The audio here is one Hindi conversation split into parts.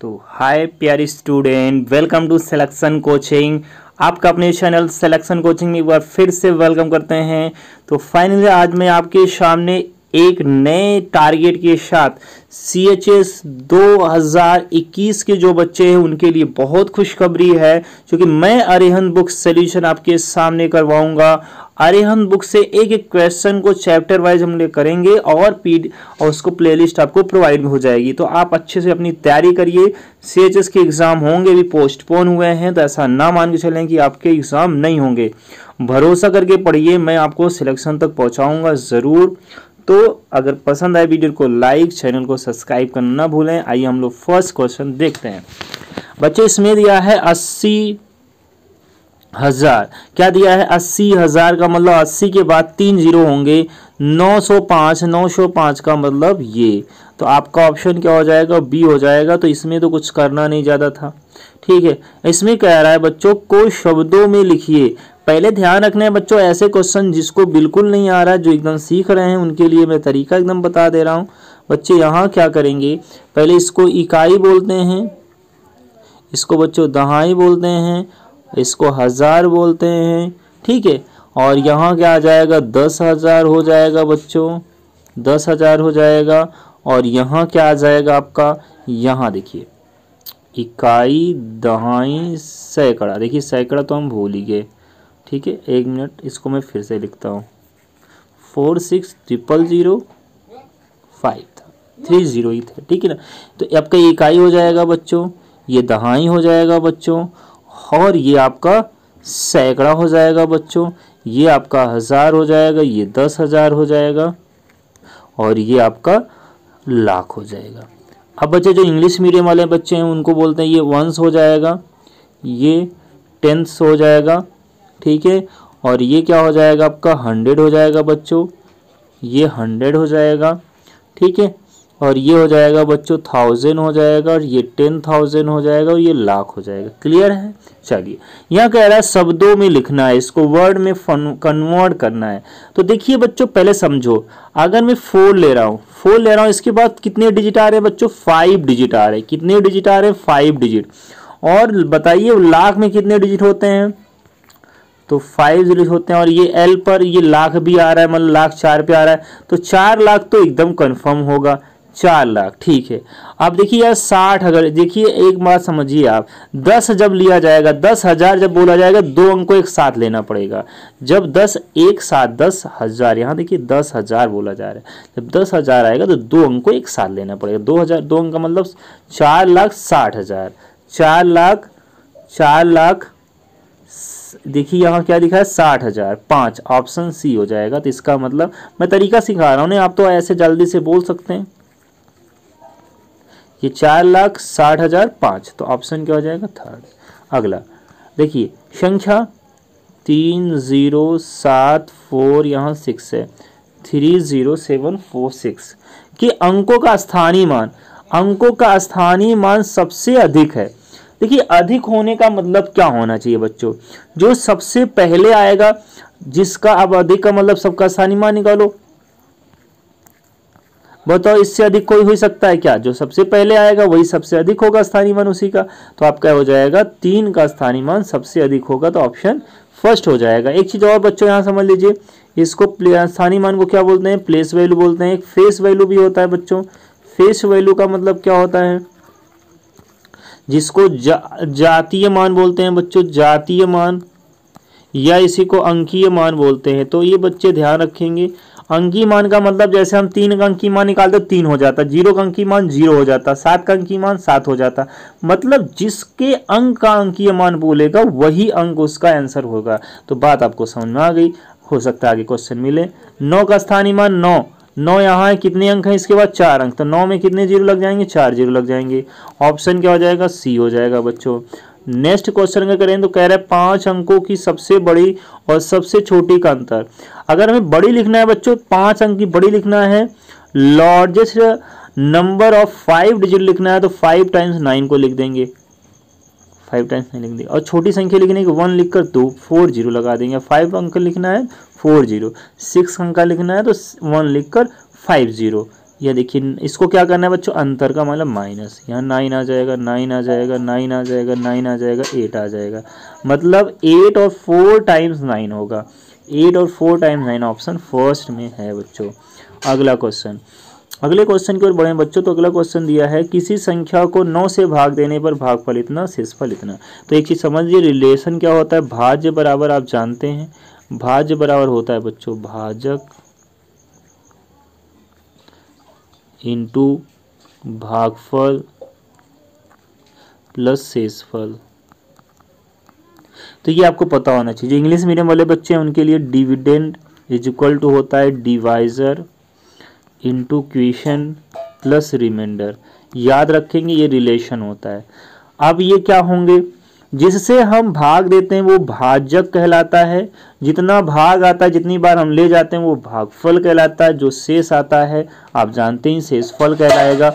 तो हाय प्यारी student welcome to selection coaching आपका अपने चैनल सिलेक्शन कोचिंग में एक बार फिर से वेलकम करते हैं तो फाइनली आज मैं आपके सामने एक नए टारगेट के साथ सी एच एस दो हज़ार इक्कीस के जो बच्चे हैं उनके लिए बहुत खुशखबरी है क्योंकि मैं अरेहन बुक सोल्यूशन आपके सामने करवाऊंगा अरेहन बुक से एक एक क्वेश्चन को चैप्टर वाइज हम लोग करेंगे और पी और उसको प्लेलिस्ट आपको प्रोवाइड हो जाएगी तो आप अच्छे से अपनी तैयारी करिए सी एच एस के एग्ज़ाम होंगे भी पोस्टपोन हुए हैं तो ऐसा ना मान के चलें कि आपके एग्ज़ाम नहीं होंगे भरोसा करके पढ़िए मैं आपको सिलेक्शन तक पहुँचाऊँगा ज़रूर तो अगर पसंद आए वीडियो को लाइक चैनल को सब्सक्राइब करना ना भूलें आइए हम लोग फर्स्ट क्वेश्चन देखते हैं बच्चे इसमें दिया है अस्सी हजार क्या दिया है अस्सी हजार का मतलब अस्सी के बाद तीन जीरो होंगे नौ सौ पाँच नौ सौ पाँच का मतलब ये तो आपका ऑप्शन क्या हो जाएगा बी हो जाएगा तो इसमें तो कुछ करना नहीं ज़्यादा था ठीक है इसमें कह रहा है बच्चों को शब्दों में लिखिए पहले ध्यान रखना है बच्चों ऐसे क्वेश्चन जिसको बिल्कुल नहीं आ रहा जो एकदम सीख रहे हैं उनके लिए मैं तरीका एकदम बता दे रहा हूँ बच्चे यहाँ क्या करेंगे पहले इसको इकाई बोलते हैं इसको बच्चों दहाई बोलते हैं इसको हज़ार बोलते हैं ठीक है और यहाँ क्या आ जाएगा दस हज़ार हो जाएगा बच्चों दस हज़ार हो जाएगा और यहाँ क्या आ जाएगा आपका यहाँ देखिए इकाई दहाई सैकड़ा देखिए सैकड़ा तो हम भूल ही गए ठीक है एक मिनट इसको मैं फिर से लिखता हूँ four six triple zero five था थ्री ज़ीरो ही था ठीक है ना तो आपका इकाई हो जाएगा बच्चों ये दहाई हो जाएगा बच्चों और ये आपका सैकड़ा हो जाएगा बच्चों ये आपका हज़ार हो जाएगा ये दस हज़ार हो जाएगा और ये आपका लाख हो जाएगा अब बच्चे जो इंग्लिश मीडियम वाले बच्चे हैं उनको बोलते हैं ये वंस हो जाएगा ये टेंथ हो जाएगा ठीक है और ये क्या हो जाएगा आपका हंड्रेड हो जाएगा बच्चों ये हंड्रेड हो जाएगा ठीक है और ये हो जाएगा बच्चों थाउजेंड हो जाएगा और ये टेन थाउजेंड हो जाएगा और ये लाख हो जाएगा क्लियर है चलिए यहाँ कह रहा है शब्दों में लिखना है इसको वर्ड में कन्वर्ट करना है तो देखिए बच्चों पहले समझो अगर मैं फोर ले रहा हूँ फोर ले रहा हूँ इसके बाद कितने डिजिट आ रहे हैं बच्चों फाइव डिजिट आ रहे हैं कितने डिजिट आ रहे हैं फाइव डिजिट और बताइए लाख में कितने डिजिट होते हैं तो फाइव जीरो होते हैं और ये एल पर ये लाख भी आ रहा है मतलब लाख चार पे आ रहा है तो चार लाख तो एकदम कन्फर्म होगा चार लाख ठीक है अब देखिए यार साठ अगर देखिए एक बात समझिए आप दस जब लिया जाएगा दस हजार जब बोला जाएगा दो अंक को एक साथ लेना पड़ेगा जब दस एक साथ दस हजार यहाँ देखिए दस हजार बोला जा रहा है जब दस हजार आएगा तो दो अंक को एक साथ लेना पड़ेगा दो हजार दो अंक का मतलब चार लाख साठ हजार चार लाख चार लाख देखिए यहाँ क्या दिखा है साठ हज़ार पाँच ऑप्शन सी हो जाएगा तो इसका मतलब मैं तरीका सिखा रहा हूँ आप तो ऐसे जल्दी से बोल सकते हैं ये चार लाख साठ हज़ार पाँच तो ऑप्शन क्या हो जाएगा थर्ड अगला देखिए संख्या तीन ज़ीरो सात फोर यहाँ सिक्स है three zero seven four six के अंकों का स्थानीय मान अंकों का स्थानीय मान सबसे अधिक है देखिए अधिक होने का मतलब क्या होना चाहिए बच्चों जो सबसे पहले आएगा जिसका अब अधिक का मतलब सबका सानिमा निकालो बताओ इससे अधिक कोई हो सकता है क्या जो सबसे पहले आएगा वही सबसे अधिक होगा स्थानीय मान उसी का तो आपका हो जाएगा तीन का स्थानीय मान सबसे अधिक होगा तो ऑप्शन फर्स्ट हो जाएगा एक चीज और बच्चों यहां समझ लीजिए इसको स्थानीय मान को क्या बोलते हैं प्लेस वैल्यू बोलते हैं एक फेस वैल्यू भी होता है बच्चों फेस वैल्यू का मतलब क्या होता है जिसको जा, जातीय मान बोलते हैं बच्चों जातीय मान या इसी को अंकीय मान बोलते हैं तो ये बच्चे ध्यान रखेंगे अंकी मान का मतलब जैसे हम तीन का की मान निकालते तीन हो जाता जीरो का अंकी मान जीरो हो जाता सात का अंकी मान सात हो जाता मतलब जिसके अंक का अंकीय मान बोलेगा वही अंक उसका आंसर होगा तो बात आपको समझ में आ गई हो सकता है आगे क्वेश्चन मिले नौ का स्थानीय मान नौ नौ यहाँ है कितने अंक है इसके बाद चार अंक तो नौ में कितने जीरो लग जाएंगे चार जीरो लग जाएंगे ऑप्शन क्या हो जाएगा सी हो जाएगा बच्चों नेक्स्ट क्वेश्चन का करें तो कह रहा है पांच अंकों की सबसे बड़ी और सबसे छोटी का अंतर अगर हमें बड़ी लिखना है बच्चों पांच अंक की बड़ी लिखना है largest number of five digit लिखना है तो फाइव टाइम्स नाइन को लिख देंगे फाइव टाइम्स नहीं लिख देंगे और छोटी संख्या लिखने की वन लिख कर दो फोर जीरो लगा देंगे फाइव अंक लिखना है फोर जीरो सिक्स अंक लिखना है तो वन लिख कर फाइव जीरो यह देखिए इसको क्या करना है बच्चों अंतर का मतलब माइनस यहाँ नाइन आ जाएगा नाइन आ जाएगा नाइन आ जाएगा नाइन आ जाएगा एट आ जाएगा मतलब एट और फोर टाइम्स नाइन होगा एट और four times nine option first में है बच्चों अगला क्वेश्चन अगले क्वेश्चन की ओर बढ़े बच्चों तो अगला क्वेश्चन दिया है किसी संख्या को नौ से भाग देने पर भागफल इतना शेषफल इतना तो एक चीज़ समझिए रिलेशन क्या होता है भाज्य बराबर आप जानते हैं भाज्य बराबर होता है बच्चों भाजक इंटू भागफल प्लस शेषफल तो ये आपको पता होना चाहिए जो इंग्लिश मीडियम वाले बच्चे हैं उनके लिए डिविडेंड इज इक्वल टू होता है divisor into quotient plus remainder याद रखेंगे ये रिलेशन होता है अब ये क्या होंगे जिससे हम भाग देते हैं वो भाजक कहलाता है जितना भाग आता है जितनी बार हम ले जाते हैं वो भागफल कहलाता है जो शेष आता है आप जानते हैं शेषफल कहलाएगा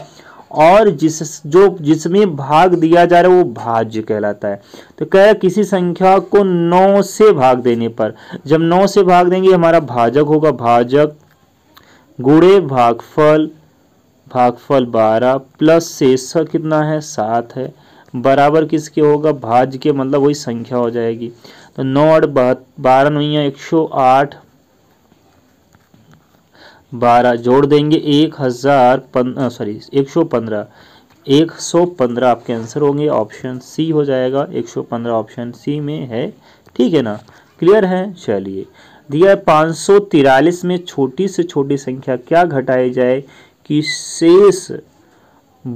और जिस जो जिसमें भाग दिया जा रहा है वो भाज्य कहलाता है तो कह किसी संख्या को नौ से भाग देने पर जब नौ से भाग देंगे हमारा भाजक होगा भाजक गुड़े भागफल भागफल बारह प्लस शेष कितना है सात है बराबर किसके होगा भाज्य के मतलब वही संख्या हो जाएगी तो नौ आठ बारह नहीं एक सौ आठ बारह जोड़ देंगे एक हज़ार सॉरी एक सौ पंद्रह एक सौ पंद्रह आपके आंसर होंगे ऑप्शन सी हो जाएगा एक सौ पंद्रह ऑप्शन सी में है ठीक है ना क्लियर है चलिए दिया पाँच में छोटी से छोटी संख्या क्या घटाई जाए कि शेष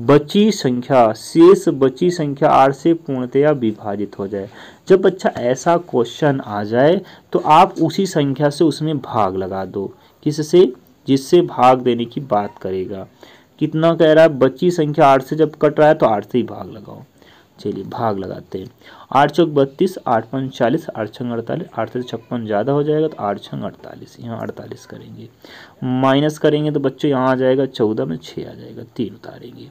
बची संख्या शेष बची संख्या आर से पूर्णतया विभाजित हो जाए जब अच्छा ऐसा क्वेश्चन आ जाए तो आप उसी संख्या से उसमें भाग लगा दो किससे जिससे भाग देने की बात करेगा कितना कह रहा है बची संख्या आठ से जब कट रहा है तो आठ से ही भाग लगाओ चलिए भाग लगाते हैं आठ चौक बत्तीस आठ पाँच चालीस आठ छंग अड़तालीस आठ से छप्पन ज़्यादा हो जाएगा तो आठ छंग अड़तालीस यहाँ अड़तालीस करेंगे माइनस करेंगे तो बच्चों यहाँ आ जाएगा चौदह में छः आ जाएगा तीन उतारेंगे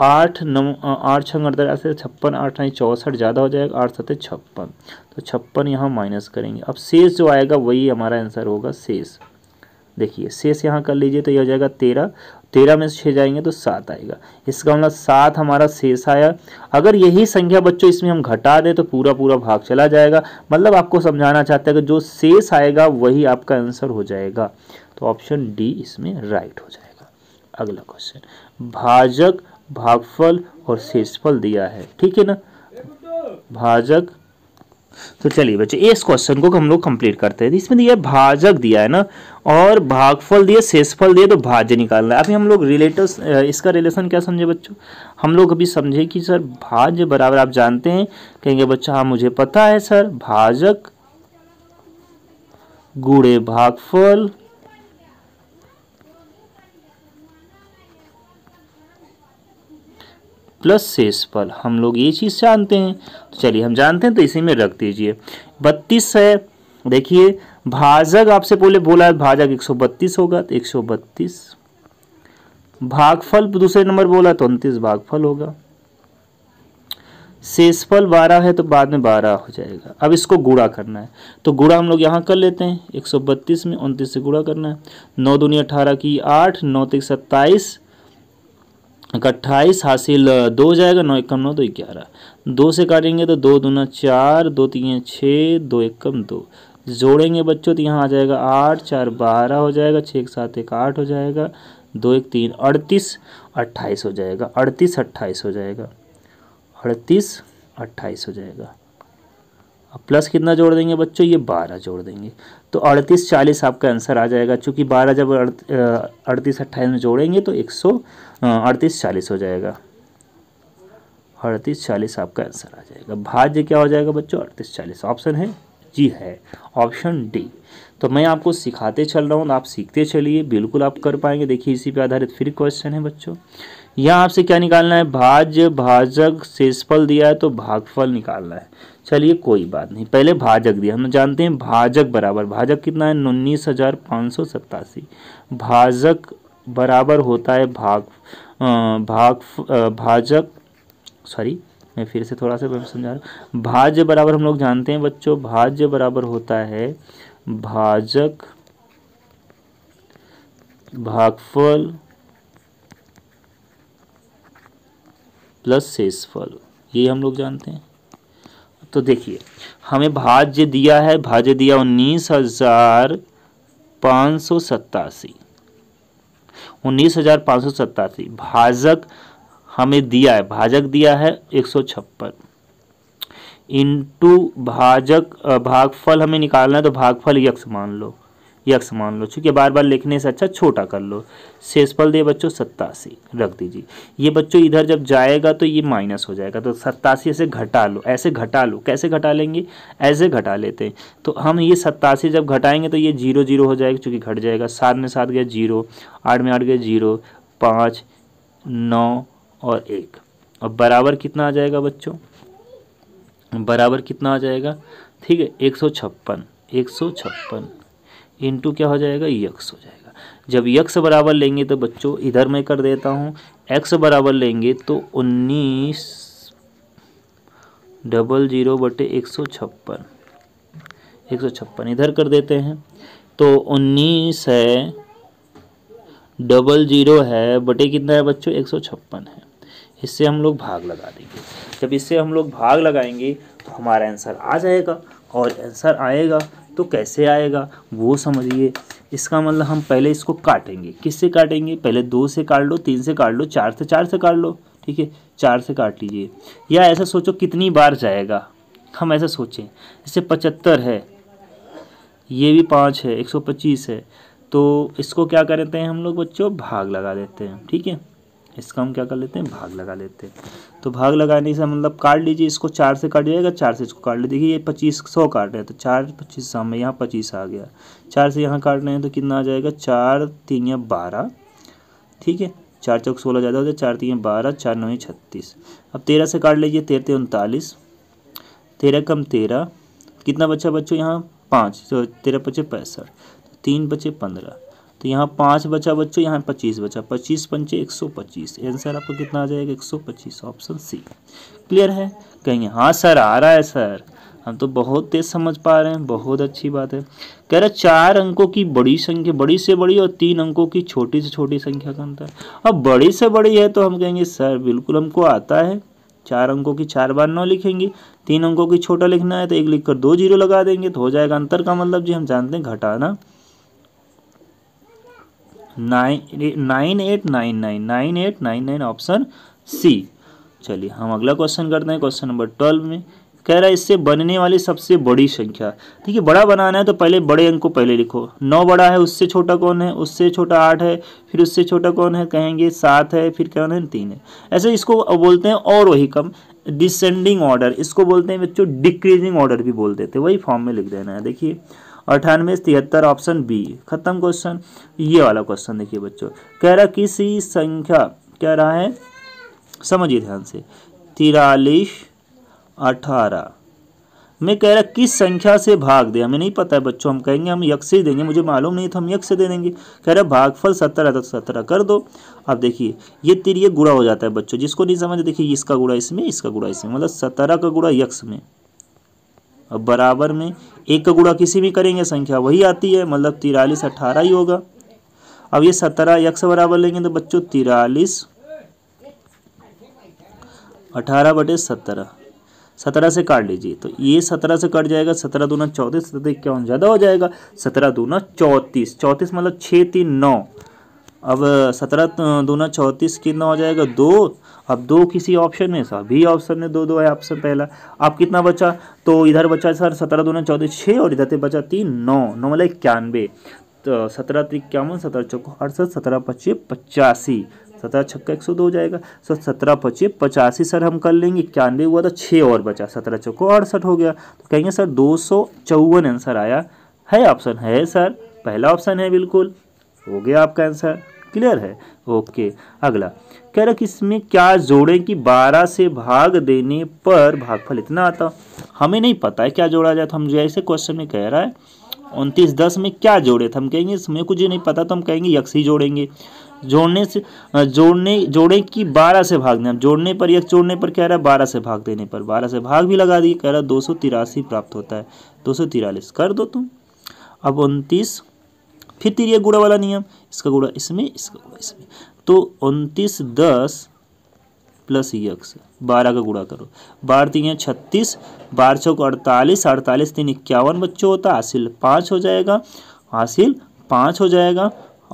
आठ नौ आठ छंग अड़तालीस से छप्पन आठ नाई चौंसठ ज़्यादा हो जाएगा आठ सत्य छप्पन तो छप्पन यहाँ माइनस करेंगे अब शेष जो आएगा वही हमारा आंसर होगा शेष देखिए शेष यहाँ कर लीजिए तो यह हो जाएगा तेरह तेरह में से छः जाएंगे तो सात आएगा इसका मतलब सात हमारा शेष आया अगर यही संख्या बच्चों इसमें हम घटा दें तो पूरा पूरा भाग चला जाएगा मतलब आपको समझाना चाहते हैं कि जो शेष आएगा वही आपका आंसर हो जाएगा तो ऑप्शन डी इसमें राइट हो जाएगा अगला क्वेश्चन भाजक भागफल और शेषफल दिया है ठीक है ना भाजक तो चलिए बच्चे इस क्वेश्चन को हम लोग कंप्लीट करते हैं इसमें दिया भाजक दिया है ना और भागफल दिए शेषफल दिए तो भाज्य निकालना है अभी हम लोग रिलेटिव इसका रिलेशन क्या समझे बच्चों हम लोग अभी समझे कि सर भाज्य बराबर आप जानते हैं कहेंगे बच्चा हाँ मुझे पता है सर भाजक गुड़े भागफल प्लस शेषफल हम लोग ये चीज़ जानते हैं तो चलिए हम जानते हैं तो इसी में रख दीजिए बत्तीस है देखिए भाजक आपसे पहले बोला है भाजक 132 होगा तो 132 भागफल दूसरे नंबर बोला तो उनतीस भागफल होगा शेषफल 12 है तो बाद में 12 हो जाएगा अब इसको गुड़ा करना है तो गुड़ा हम लोग यहाँ कर लेते हैं एक सौ बत्तीस में उनतीस से गुड़ा करना है नौ दुनिया अठारह की आठ नौ तीस तो सत्ताईस अट्ठाईस हासिल दो हो जाएगा नौ एकम नौ दो ग्यारह दो से काटेंगे तो दो दूना चार दो तीन छः दो एकम दो जोड़ेंगे बच्चों तो यहाँ आ जाएगा आठ चार बारह हो जाएगा छः एक सात एक आठ हो जाएगा दो एक तीन अड़तीस अट्ठाईस हो जाएगा अड़तीस अट्ठाईस हो जाएगा अड़तीस अट्ठाईस हो जाएगा अब प्लस कितना जोड़ देंगे बच्चों ये बारह जोड़ देंगे तो अड़तीस चालीस आपका आंसर आ जाएगा क्योंकि बारह जब अड़तीस अट्ठाईस में जोड़ेंगे तो एक सौ अड़तीस चालीस हो जाएगा अड़तीस चालीस आपका आंसर आ जाएगा भाज्य क्या हो जाएगा बच्चों अड़तीस चालीस ऑप्शन है जी है ऑप्शन डी तो मैं आपको सिखाते चल रहा हूँ आप सीखते चलिए बिल्कुल आप कर पाएंगे देखिए इसी पे आधारित फिर क्वेश्चन है बच्चों यहाँ आपसे क्या निकालना है भाज्य भाजक शेषफल दिया है तो भागफल निकालना है चलिए कोई बात नहीं पहले भाजक दिया हम जानते हैं भाजक बराबर भाजक कितना है उन्नीस हज़ार पाँच सौ सत्तासी भाजक बराबर होता है भाग भाग भाजक सॉरी मैं फिर से थोड़ा सा समझा रहा भाज्य बराबर हम लोग जानते हैं बच्चों भाज्य बराबर होता है भाजक भागफल प्लस शेषफल ये हम लोग जानते हैं तो देखिए हमें भाज्य दिया है भाज्य दिया उन्नीस हजार पाँच सौ सत्तासी उन्नीस हजार पाँच सौ सत्तासी भाजक हमें दिया है भाजक दिया है एक सौ छप्पन इंटू भाजक भागफल हमें निकालना है तो भागफल यक्स मान लो यक्स मान लो चूँकि बार बार लिखने से अच्छा छोटा कर लो शेषफल दे बच्चों सत्तासी रख दीजिए ये बच्चों इधर जब जाएगा तो ये माइनस हो जाएगा तो सत्तासी ऐसे घटा लो ऐसे घटा लो कैसे घटा लेंगे ऐसे घटा लेते हैं तो हम ये सत्तासी जब घटाएंगे तो ये जीरो जीरो हो जाएगा चूँकि घट जाएगा सात में सात गया जीरो आठ में आठ गया जीरो पाँच नौ और एक अब बराबर कितना आ जाएगा बच्चों बराबर कितना आ जाएगा ठीक है एक सौ छप्पन एक सौ छप्पन इंटू क्या हो जाएगा यक्स हो जाएगा जब यक्स बराबर लेंगे तो बच्चों इधर मैं कर देता हूँ एक्स बराबर लेंगे तो उन्नीस डबल जीरो बटे एक सौ छप्पन एक सौ छप्पन इधर कर देते हैं तो उन्नीस है डबल जीरो है बटे कितना है बच्चों एक सौ छप्पन है इससे हम लोग भाग लगा देंगे जब इससे हम लोग भाग लगाएंगे तो हमारा आंसर आ जाएगा और आंसर आएगा तो कैसे आएगा वो समझिए इसका मतलब हम पहले इसको काटेंगे किससे काटेंगे पहले दो से काट लो तीन से काट लो चार से चार से काट लो ठीक है चार से काट लीजिए या ऐसा सोचो कितनी बार जाएगा हम ऐसा सोचें जैसे पचहत्तर है ये भी पाँच है एक सौ पच्चीस है तो इसको क्या करते हैं हम लोग बच्चों भाग लगा देते हैं ठीक है इसका हम क्या कर लेते हैं भाग लगा लेते हैं तो भाग लगाने से मतलब काट लीजिए इसको चार से काट जाएगा चार से इसको काट लीजिए देखिए ये पच्चीस सौ काट रहे हैं तो चार पच्चीस सौ में यहाँ पच्चीस आ गया चार से यहाँ काट रहे हैं तो कितना आ जाएगा चार तीन या बारह ठीक है चार चौक सोलह ज़्यादा हो जाए चार तीन बारह चार नौ छत्तीस अब तेरह से काट लीजिए तेरह तेरह उनतालीस तेरह कम तेरह कितना बच्चा बच्चों यहाँ पाँच तो तेरह बच्चे पैंसठ तो तीन बच्चे पंद्रह तो यहाँ पाँच बचा बच्चों यहाँ पच्चीस बचा पच्चीस पंचे एक सौ पच्चीस आंसर आपको कितना आ जाएगा एक सौ पच्चीस ऑप्शन सी क्लियर है कहेंगे हाँ सर आ रहा है सर हम तो बहुत तेज समझ पा रहे हैं बहुत अच्छी बात है कह रहे चार अंकों की बड़ी संख्या बड़ी से बड़ी और तीन अंकों की छोटी से छोटी संख्या का अंतर अब बड़ी से बड़ी है तो हम कहेंगे सर बिल्कुल हमको आता है चार अंकों की चार बार नौ लिखेंगे तीन अंकों की छोटा लिखना है तो एक लिखकर दो जीरो लगा देंगे तो हो जाएगा अंतर का मतलब जी हम जानते हैं घटाना nine eight nine nine nine eight nine nine option C चलिए हम अगला क्वेश्चन करते हैं क्वेश्चन नंबर ट्वेल्व में कह रहा है इससे बनने वाली सबसे बड़ी संख्या देखिए बड़ा बनाना है तो पहले बड़े अंक को पहले लिखो नौ बड़ा है उससे छोटा कौन है उससे छोटा आठ है फिर उससे छोटा कौन है कहेंगे सात है फिर कौन है तीन है ऐसे इसको बोलते हैं और वही कम डिसेंडिंग ऑर्डर इसको बोलते हैं बच्चों डिक्रीजिंग ऑर्डर भी बोल देते वही फॉर्म में लिख देना है देखिए अठानवे तिहत्तर ऑप्शन बी खत्म क्वेश्चन ये वाला क्वेश्चन देखिए बच्चों कह रहा किसी संख्या क्या रहा है समझिए ध्यान से तिरालीस अठारह मैं कह रहा किस संख्या से भाग दे हमें नहीं पता है बच्चों हम कहेंगे हम यक्ष से देंगे मुझे मालूम नहीं तो हम यक्ष दे देंगे कह रहा भागफल सत्रह तक सत्रह कर दो अब देखिए ये तिर ये गुड़ा हो जाता है बच्चों जिसको नहीं समझ देखिए इसका गुड़ा इसमें इसका गुड़ा इसमें मतलब सत्रह का गुड़ा यक्ष में अब बराबर में एक का गुणा किसी भी करेंगे संख्या वही आती है मतलब तिरालीस अट्ठारह ही होगा अब ये सत्रह यक्स बराबर लेंगे तो बच्चों तिरालीस अठारह बटे सत्रह सत्रह से काट लीजिए तो ये सत्रह से कट जाएगा सत्रह दूना चौंतीस सत्रह इक्यावन ज़्यादा हो जाएगा सत्रह दूना चौंतीस चौंतीस मतलब छः तीन नौ अब सत्रह दूना चौंतीस कितना हो जाएगा दो अब दो किसी ऑप्शन में सर बी ऑप्शन में दो दो है ऑप्शन पहला अब कितना बचा तो इधर बचा सर सत्रह दो दोनों चौदह छः और इधर बचा तीन नौ नौ मतलब इक्यानवे तो सत्रह इक्यावन सत्रह चौको अड़सठ सत्रह पच्चीस पचासी सत्रह छक्का एक सौ दो हो जाएगा सर सत्रह पच्चीस पचासी सर हम कर लेंगे इक्यानवे हुआ तो छः और बचा सत्रह चौको अड़सठ हो गया तो कहेंगे सर दो सौ चौवन आंसर आया है ऑप्शन है सर पहला ऑप्शन है बिल्कुल हो गया आपका आंसर क्लियर है ओके अगला कह रहा कि इसमें क्या जोड़े कि बारह से भाग देने पर भागफल इतना आता हमें नहीं पता है क्या जोड़ा जाए तो हम जैसे क्वेश्चन में कह रहा है उनतीस दस में क्या जोड़े थे हम कहेंगे इसमें कुछ नहीं पता तो हम कहेंगे यक्ष ही जोड़ेंगे जोड़ने से जोड़ने जोड़े कि बारह से भाग देना जोड़ने पर यक्ष जोड़ने पर कह रहा है बारह से भाग देने पर बारह से भाग भी लगा दिए कह रहा है दो सौ तिरासी प्राप्त होता है दो सौ तिरालीस कर दो तुम अब उनतीस फिर तिरिया गुड़ा वाला नियम इसका गुड़ा इसमें इसका गुड़ा इसमें तो उनतीस दस प्लस यक्स बारह का गुड़ा करो बारह तीन छत्तीस बारह को अड़तालीस अड़तालीस तीन इक्यावन बच्चों होता हासिल पाँच हो जाएगा हासिल पाँच हो जाएगा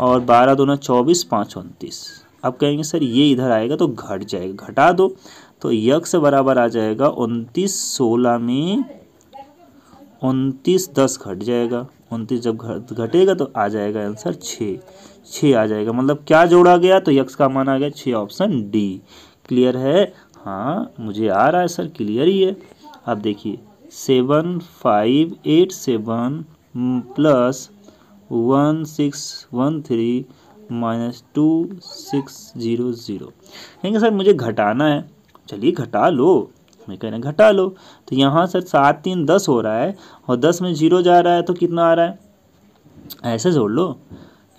और बारह दोनों चौबीस पाँच उनतीस अब कहेंगे सर ये इधर आएगा तो घट जाएगा घटा दो तो यक्स बराबर आ जाएगा उनतीस सोलह में उनतीस दस घट जाएगा उनतीस जब घट घटेगा तो आ जाएगा आंसर छः छः आ जाएगा मतलब क्या जोड़ा गया तो यक्स का मान आ गया छः ऑप्शन डी क्लियर है हाँ मुझे आ रहा है सर क्लियर ही है अब देखिए seven five eight seven plus one six one three minus two six zero zero कहेंगे सर मुझे घटाना है चलिए घटा लो में करें घटा लो तो यहाँ सर सात तीन दस हो रहा है और दस में जीरो जा रहा है तो कितना आ रहा है ऐसे जोड़ लो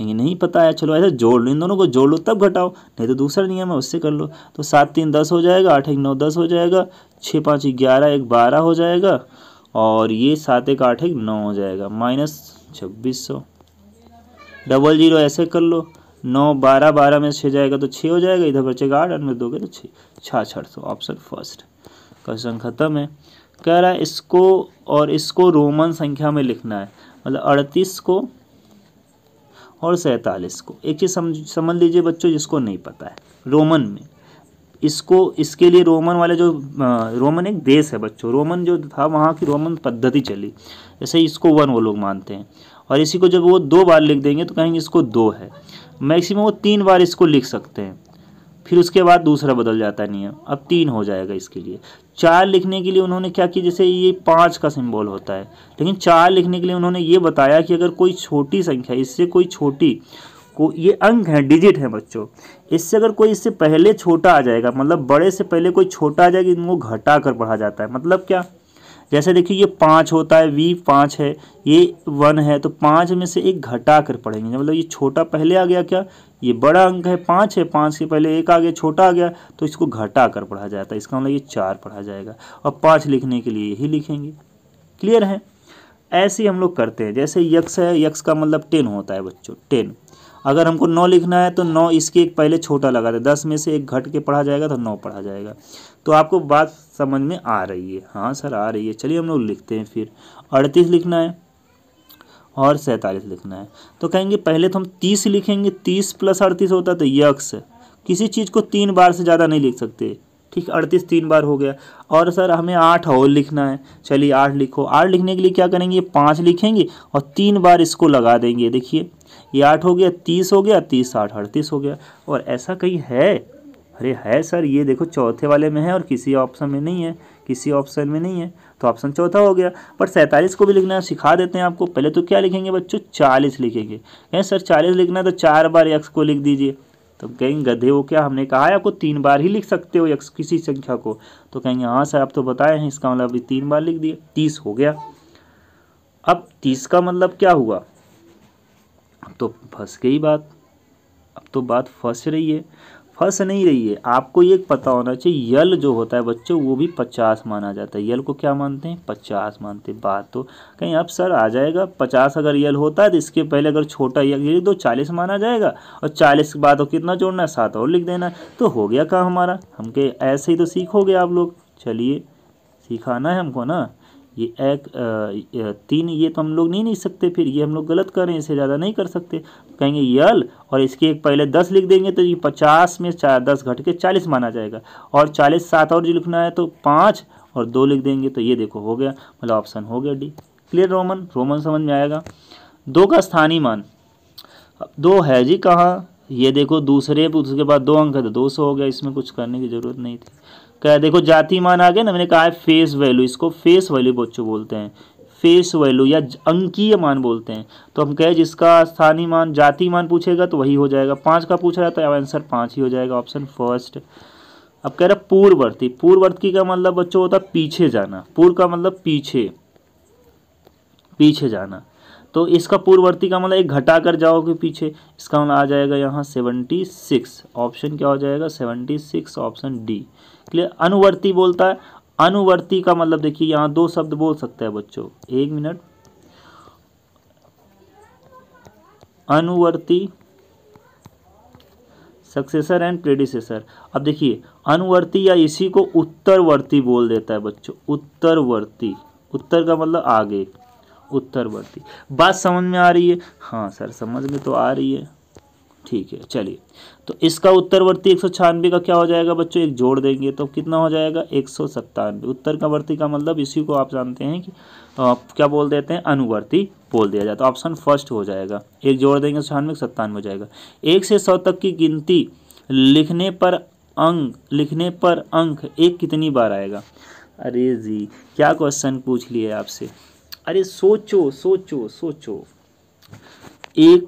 लेकिन नहीं पता है चलो ऐसे जोड़ लो इन दोनों को जोड़ लो तब घटाओ नहीं तो दूसरा नियम है उससे कर लो तो सात तीन दस हो जाएगा आठ एक नौ दस हो जाएगा छः पाँच ग्यारह एक बारह हो जाएगा और ये सात एक आठ एक नौ हो जाएगा माइनस छब्बीस सौ डबल जीरो ऐसे कर लो नौ बारह बारह में छः जाएगा तो छः हो जाएगा इधर बचेगा आठ आठ में दोगे तो छः छठ सौ ऑप्शन फर्स्ट क्वेश्चन ख़त्म है कह रहा है इसको और इसको रोमन संख्या में लिखना है मतलब अड़तीस को और सैतालीस को एक चीज़ समझ समझ लीजिए बच्चों जिसको नहीं पता है रोमन में इसको इसके लिए रोमन वाले जो रोमन एक देश है बच्चों रोमन जो था वहाँ की रोमन पद्धति चली जैसे इसको वन वो लोग मानते हैं और इसी को जब वो दो बार लिख देंगे तो कहेंगे इसको दो है मैक्सिमम वो तीन बार इसको लिख सकते हैं फिर उसके बाद दूसरा बदल जाता है नियम अब तीन हो जाएगा इसके लिए चार लिखने के लिए उन्होंने क्या किया जैसे ये पाँच का सिंबल होता है लेकिन चार लिखने के लिए उन्होंने ये बताया कि अगर कोई छोटी संख्या इससे कोई छोटी को ये अंक है डिजिट है बच्चों इससे अगर कोई इससे पहले छोटा आ जाएगा मतलब बड़े से पहले कोई छोटा आ जाएगा इनको घटा कर पढ़ा जाता है मतलब क्या जैसे देखिए ये पाँच होता है वी पाँच है ये वन है तो पाँच में से एक घटा कर पढ़ेंगे मतलब ये छोटा पहले आ गया क्या ये बड़ा अंक है पाँच है पाँच के पहले एक आ गया छोटा आ गया तो इसको घटा कर पढ़ा जाता है इसका मतलब ये चार पढ़ा जाएगा और पाँच लिखने के लिए यही लिखेंगे क्लियर है ऐसे हम लोग करते हैं जैसे यक्स है यक्स का मतलब टेन होता है बच्चों टेन अगर हमको नौ लिखना है तो नौ इसके एक पहले छोटा लगा था दस में से एक घट के पढ़ा जाएगा तो नौ पढ़ा जाएगा तो आपको बात समझ में आ रही है हाँ सर आ रही है चलिए हम लोग लिखते हैं फिर अड़तीस लिखना है और सैंतालीस लिखना है तो कहेंगे पहले तो हम तीस लिखेंगे तीस प्लस अड़तीस होता तो यक्स किसी चीज़ को तीन बार से ज़्यादा नहीं लिख सकते ठीक अड़तीस तीन बार हो गया और सर हमें आठ और लिखना है चलिए आठ लिखो आठ लिखने के लिए क्या करेंगे पाँच लिखेंगे और तीन बार इसको लगा देंगे देखिए ये आठ हो गया तीस हो गया तीस आठ अड़तीस हो गया और ऐसा कहीं है अरे है सर ये देखो चौथे वाले में है और किसी ऑप्शन में नहीं है किसी ऑप्शन में नहीं है तो ऑप्शन चौथा हो गया पर सैंतालीस को भी लिखना सिखा देते हैं आपको पहले तो क्या लिखेंगे बच्चों चालीस लिखेंगे कहें सर चालीस लिखना है तो चार बार यक्स को लिख दीजिए तो कहेंगे गधे हो क्या हमने कहा है आपको तीन बार ही लिख सकते हो यक्स किसी संख्या को तो कहेंगे हाँ सर आप तो बताए हैं इसका मतलब अभी तीन बार लिख दिए तीस हो गया अब तीस का मतलब क्या हुआ अब तो फंस गई बात अब तो बात फंस रही है फंस नहीं रही है आपको ये पता होना चाहिए यल जो होता है बच्चों वो भी पचास माना जाता है यल को क्या मानते हैं पचास मानते हैं बात तो कहीं अब सर आ जाएगा पचास अगर यल होता है तो इसके पहले अगर छोटा यल ये तो चालीस माना जाएगा और चालीस के बाद कितना जोड़ना है सात और लिख देना तो हो गया काम हमारा हम के ऐसे ही तो सीखोगे आप लोग चलिए सिखाना है हमको ना ये एक तीन ये तो हम लोग नहीं लिख सकते फिर ये हम लोग गलत कर रहे हैं इसे ज़्यादा नहीं कर सकते कहेंगे यल और इसके एक पहले दस लिख देंगे तो ये पचास में चार दस घट के चालीस माना जाएगा और चालीस सात और जो लिखना है तो पाँच और दो लिख देंगे तो ये देखो हो गया मतलब ऑप्शन हो गया डी क्लियर रोमन रोमन समझ में आएगा दो का स्थानीय मान दो है जी कहाँ ये देखो दूसरे उसके बाद दो अंक है तो दो सौ हो गया इसमें कुछ करने की ज़रूरत नहीं थी क्या देखो जाति मान आ गया ना मैंने कहा है फेस वैल्यू इसको फेस वैल्यू बच्चों बोलते हैं फेस वैल्यू या अंकीय मान बोलते हैं तो हम कहे जिसका स्थानीय मान जाति मान पूछेगा तो वही हो जाएगा पाँच का पूछ रहा है तो आंसर पाँच ही हो जाएगा ऑप्शन फर्स्ट अब कह रहा पूर्ववर्ती पूर्ववर्ती का मतलब बच्चों होता पीछे जाना पूर्व का मतलब पीछे पीछे जाना तो इसका पूर्ववर्ती का मतलब एक घटा कर जाओगे पीछे इसका मतलब आ जाएगा यहाँ सेवेंटी सिक्स ऑप्शन क्या हो जाएगा seventy six option D clear अनुवर्ती बोलता है अनुवर्ती का मतलब देखिए यहां दो शब्द बोल सकते हैं बच्चों एक मिनट अनुवर्ती सक्सेसर एंड प्रेडिसेसर अब देखिए अनुवर्ती या इसी को उत्तरवर्ती बोल देता है बच्चों उत्तरवर्ती उत्तर का मतलब आगे उत्तरवर्ती बात समझ में आ रही है हाँ सर समझ में तो आ रही है ठीक है चलिए तो इसका उत्तरवर्ती एक का क्या हो जाएगा बच्चों एक जोड़ देंगे तो कितना हो जाएगा एक सौ उत्तर का वर्ती का मतलब इसी को आप जानते हैं कि आ, क्या बोल देते हैं अनुवर्ती बोल दिया जाता तो है ऑप्शन फर्स्ट हो जाएगा एक जोड़ देंगे छियानवे सत्तानवे हो जाएगा एक से सौ तक की गिनती लिखने पर अंक लिखने पर अंक एक कितनी बार आएगा अरे जी क्या क्वेश्चन पूछ लिए आपसे अरे सोचो सोचो सोचो एक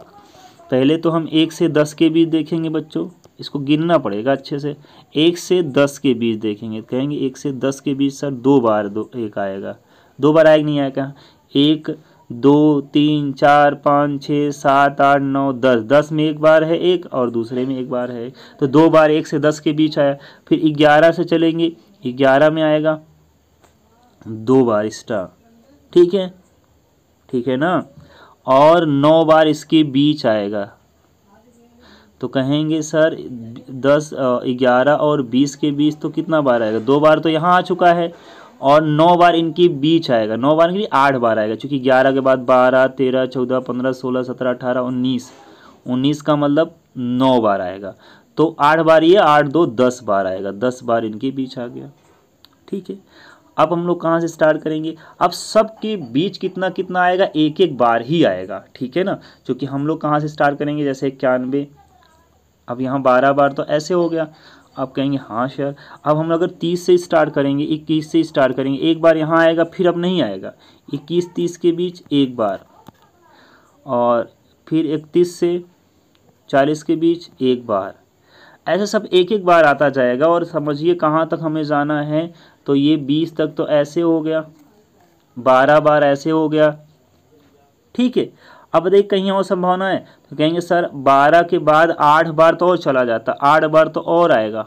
पहले तो हम एक से दस के बीच देखेंगे बच्चों इसको गिनना पड़ेगा अच्छे से एक से दस के बीच देखेंगे कहेंगे एक से दस के बीच सर दो बार दो एक आएगा दो बार आएगा नहीं आएगा एक दो तीन चार पाँच छः सात आठ नौ दस दस में एक बार है एक और दूसरे में एक बार है तो दो बार एक से दस के बीच आया फिर ग्यारह से चलेंगे ग्यारह में आएगा दो बार एक्स्ट्रा ठीक है ठीक है ना और नौ बार इसके बीच आएगा तो कहेंगे सर दस ग्यारह और बीस के बीच तो कितना बार आएगा दो बार तो यहाँ आ चुका है और नौ बार इनके बीच आएगा नौ बार के लिए आठ बार आएगा क्योंकि ग्यारह के बाद बारह तेरह चौदह पंद्रह सोलह सत्रह अठारह उन्नीस उन्नीस का मतलब नौ बार आएगा तो आठ बार ये आठ दो दस बार आएगा दस बार इनके बीच आ गया ठीक है अब हम लोग कहाँ से स्टार्ट करेंगे अब सबके बीच कितना कितना आएगा एक एक बार ही आएगा ठीक है ना क्योंकि हम लोग कहाँ से स्टार्ट करेंगे जैसे इक्यानवे अब यहाँ बारह बार तो ऐसे हो गया आप कहेंगे हाँ सर अब हम अगर तीस से स्टार्ट करेंगे इक्कीस से स्टार्ट करेंगे एक बार यहाँ आएगा फिर अब नहीं आएगा इक्कीस तीस के बीच एक बार और फिर इकतीस से चालीस के बीच एक बार ऐसे सब एक एक बार आता जाएगा और समझिए कहाँ तक हमें जाना है तो ये बीस तक तो ऐसे हो गया बारह बार ऐसे हो गया ठीक है अब देख कहीं और संभावना है तो कहेंगे सर बारह के बाद आठ बार तो और चला जाता आठ बार तो और आएगा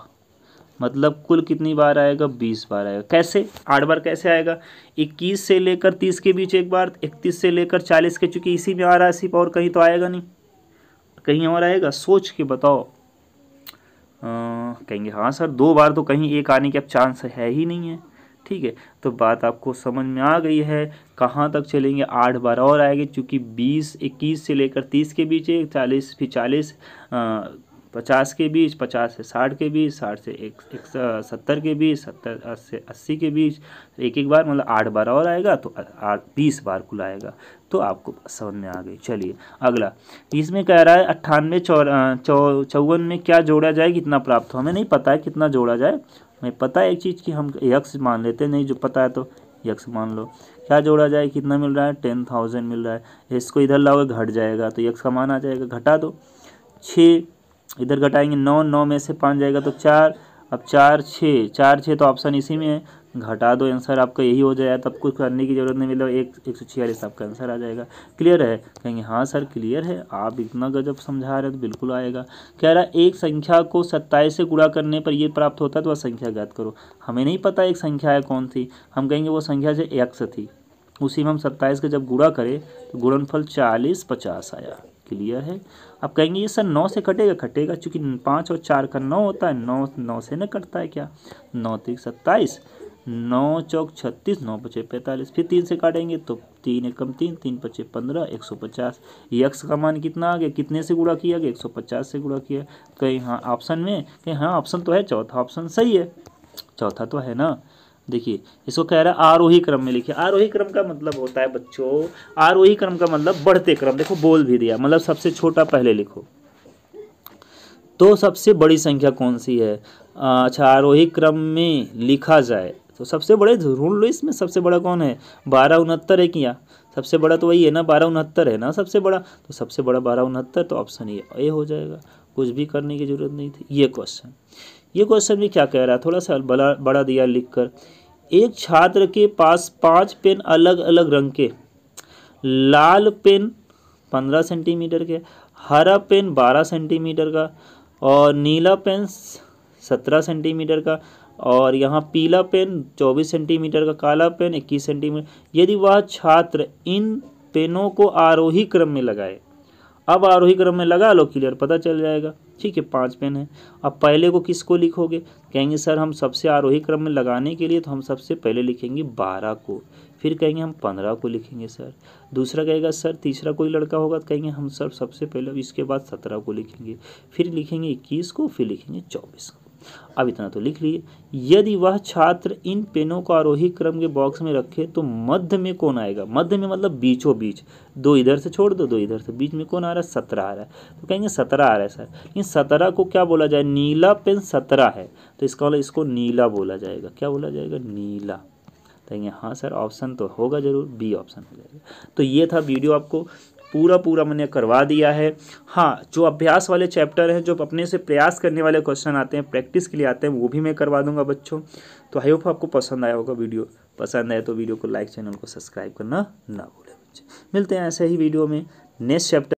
मतलब कुल कितनी बार आएगा बीस बार आएगा कैसे आठ बार कैसे आएगा इक्कीस से लेकर तीस के बीच एक बार इकतीस से लेकर चालीस के चूँकि इसी में आ रहा है सिर्फ और कहीं तो आएगा नहीं कहीं और आएगा सोच के बताओ कहेंगे हाँ सर दो बार तो कहीं एक आने के अब चांस है ही नहीं है ठीक है तो बात आपको समझ में आ गई है कहाँ तक चलेंगे आठ बार और आएगी क्योंकि बीस इक्कीस से लेकर तीस के बीच चालीस फिर चालीस पचास के बीच पचास से साठ के बीच साठ से एक, एक सत्तर के बीच सत्तर से अस्सी के बीच एक एक बार मतलब आठ बार और आएगा तो आठ बीस बार कुल आएगा तो आपको समझ में आ गई चलिए अगला इसमें कह रहा है अट्ठानवे चौ चौवन में क्या जोड़ा जाए कितना प्राप्त हो हमें नहीं पता है कितना जोड़ा जाए हमें पता है एक चीज़ कि हम यक्स मान लेते नहीं जो पता है तो यक्स मान लो क्या जोड़ा जाए कितना मिल रहा है टेन थाउजेंड मिल रहा है इसको इधर लाओगे घट जाएगा तो यक्स का मान आ जाएगा घटा दो छः इधर घटाएंगे नौ नौ में से पाँच जाएगा तो चार अब चार छः चार छः तो ऑप्शन इसी में है घटा दो आंसर आपका यही हो जाएगा तब कुछ करने की ज़रूरत नहीं मिलेगा एक एक सौ छियालीस आपका आंसर आ जाएगा क्लियर है कहेंगे हाँ सर क्लियर है आप इतना गजब समझा रहे तो बिल्कुल आएगा कह रहा है एक संख्या को सत्ताईस से गुणा करने पर ये प्राप्त होता है तो वह संख्या ज्ञात करो हमें नहीं पता एक संख्या है कौन थी हम कहेंगे वो संख्या से एक्स थी उसी में हम सत्ताईस का जब गुणा करें तो गुणनफल चालीस पचास आया क्लियर है अब कहेंगे ये सर नौ से कटेगा कटेगा चूंकि पाँच और चार का नौ होता है नौ नौ से ना कटता है क्या नौ तीन सत्ताईस नौ चौक छत्तीस नौ पचे पैंतालीस फिर तीन से काटेंगे तो तीन एकम तीन तीन पचे पंद्रह एक सौ पचास यक्स का मान कितना आ गया कितने से गुड़ा किया गया एक सौ पचास से गुड़ा किया कहीं तो हाँ ऑप्शन में कहीं हाँ ऑप्शन तो है चौथा ऑप्शन सही है चौथा तो है ना देखिए इसको कह रहा है आरोही क्रम में लिखिए आरोही क्रम का मतलब होता है बच्चों आरोही क्रम का मतलब बढ़ते क्रम देखो बोल भी दिया मतलब सबसे छोटा पहले लिखो तो सबसे बड़ी संख्या कौन सी है अच्छा आरोही क्रम में लिखा जाए तो सबसे बड़े ढूंढ लो इसमें सबसे बड़ा कौन है बारह उनहत्तर है किया सबसे बड़ा तो वही है ना बारह उनहत्तर है ना सबसे बड़ा तो सबसे बड़ा बारह उनहत्तर तो ऑप्शन ये ए हो जाएगा कुछ भी करने की ज़रूरत नहीं थी ये क्वेश्चन ये क्वेश्चन भी क्या कह रहा है थोड़ा सा बड़ा बड़ा दिया लिख कर एक छात्र के पास पांच पेन अलग अलग रंग के लाल पेन पंद्रह सेंटीमीटर के हरा पेन बारह सेंटीमीटर का और नीला पेन सत्रह सेंटीमीटर का और यहाँ पीला पेन चौबीस सेंटीमीटर का काला पेन इक्कीस सेंटीमीटर यदि वह छात्र इन पेनों को आरोही क्रम में लगाए अब आरोही क्रम में लगा लो क्लियर पता चल जाएगा ठीक है पाँच पेन है अब पहले को किसको लिखोगे कहेंगे सर हम सबसे आरोही क्रम में लगाने के लिए तो हम सबसे पहले लिखेंगे बारह को फिर कहेंगे हम पंद्रह को लिखेंगे सर दूसरा कहेगा सर तीसरा कोई लड़का होगा तो कहेंगे हम सर सबसे पहले इसके बाद सत्रह को लिखेंगे फिर लिखेंगे इक्कीस को फिर लिखेंगे चौबीस को अब इतना तो लिख लिए यदि वह छात्र इन पेनों को आरोही क्रम के बॉक्स में रखे तो मध्य में कौन आएगा मध्य में मतलब बीचों बीच दो इधर से छोड़ दो दो इधर से बीच में कौन आ रहा है सत्रह आ रहा है तो कहेंगे सत्रह आ रहा है सर लेकिन सत्रह को क्या बोला जाए नीला पेन सत्रह है तो इसका मतलब इसको नीला बोला जाएगा क्या बोला जाएगा नीला तो कहेंगे हाँ सर ऑप्शन तो होगा ज़रूर बी ऑप्शन हो जाएगा तो ये था वीडियो आपको पूरा पूरा मैंने करवा दिया है हाँ जो अभ्यास वाले चैप्टर हैं जो अपने से प्रयास करने वाले क्वेश्चन आते हैं प्रैक्टिस के लिए आते हैं वो भी मैं करवा दूंगा बच्चों तो आई होप आपको पसंद आया होगा वीडियो पसंद आए तो वीडियो को लाइक चैनल को सब्सक्राइब करना ना भूलें बच्चे मिलते हैं ऐसे ही वीडियो में नेक्स्ट चैप्टर